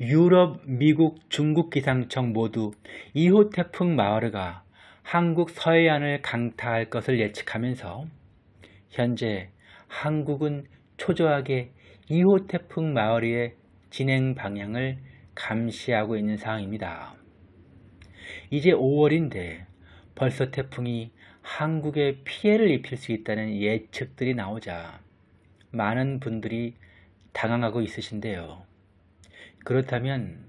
유럽, 미국, 중국 기상청 모두 2호 태풍 마을가 한국 서해안을 강타할 것을 예측하면서 현재 한국은 초조하게 2호 태풍 마을의 진행 방향을 감시하고 있는 상황입니다. 이제 5월인데 벌써 태풍이 한국에 피해를 입힐 수 있다는 예측들이 나오자 많은 분들이 당황하고 있으신데요. 그렇다면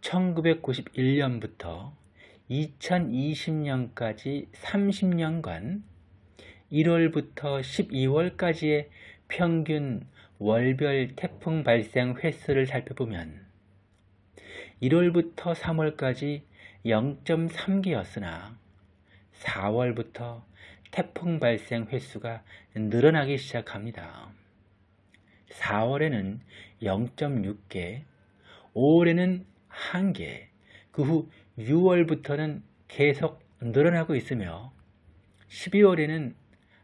1991년부터 2020년까지 30년간 1월부터 12월까지의 평균 월별 태풍 발생 횟수를 살펴보면 1월부터 3월까지 0.3개였으나 4월부터 태풍 발생 횟수가 늘어나기 시작합니다. 4월에는 0.6개, 5월에는 한 개, 그 후 6월부터는 계속 늘어나고 있으며 12월에는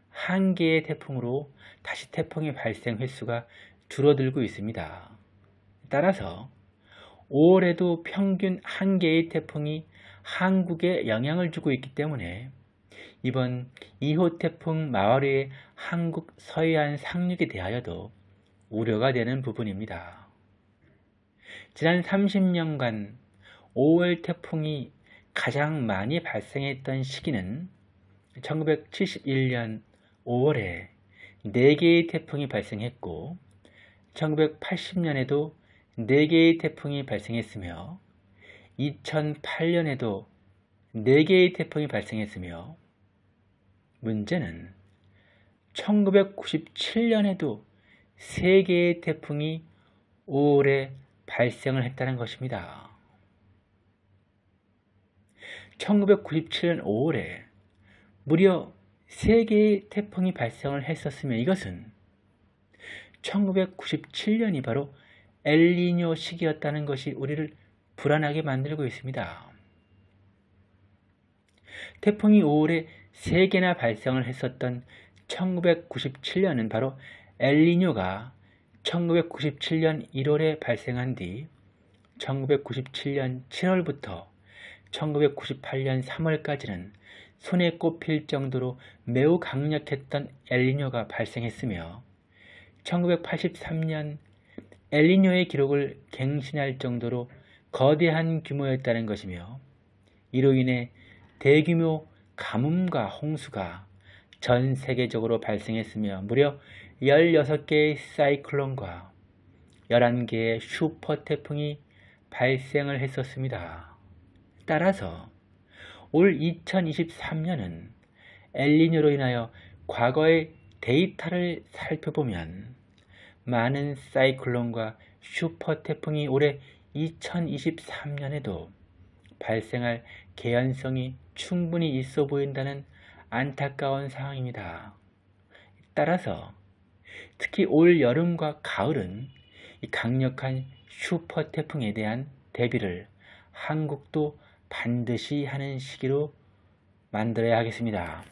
한 개의 태풍으로 다시 태풍의 발생 횟수가 줄어들고 있습니다. 따라서 5월에도 평균 한 개의 태풍이 한국에 영향을 주고 있기 때문에 이번 2호 태풍 마을의 한국 서해안 상륙에 대하여도 우려가 되는 부분입니다. 지난 30년간 5월 태풍이 가장 많이 발생했던 시기는 1971년 5월에 4개의 태풍이 발생했고 1980년에도 4개의 태풍이 발생했으며 2008년에도 4개의 태풍이 발생했으며 문제는 1997년에도 3개의 태풍이 5월에 발생을 했다는 것입니다. 1997년 5월에 무려 3개의 태풍이 발생을 했었으며 이것은 1997년이 바로 엘리뇨 시기였다는 것이 우리를 불안하게 만들고 있습니다. 태풍이 5월에 3개나 발생을 했었던 1997년은 바로 엘리뇨가 1997년 1월에 발생한 뒤 1997년 7월부터 1998년 3월까지는 손에 꼽힐 정도로 매우 강력했던 엘리뇨가 발생했으며 1983년 엘리뇨의 기록을 갱신할 정도로 거대한 규모였다는 것이며 이로 인해 대규모 가뭄과 홍수가 전 세계적으로 발생했으며 무려 16개의 사이클론과 11개의 슈퍼 태풍이 발생을 했었습니다. 따라서 올 2023년은 엘리뇨로 인하여 과거의 데이터를 살펴보면 많은 사이클론과 슈퍼 태풍이 올해 2023년에도 발생할 개연성이 충분히 있어 보인다는 안타까운 상황입니다. 따라서 특히 올 여름과 가을은 이 강력한 슈퍼 태풍에 대한 대비를 한국도 반드시 하는 시기로 만들어야 하겠습니다.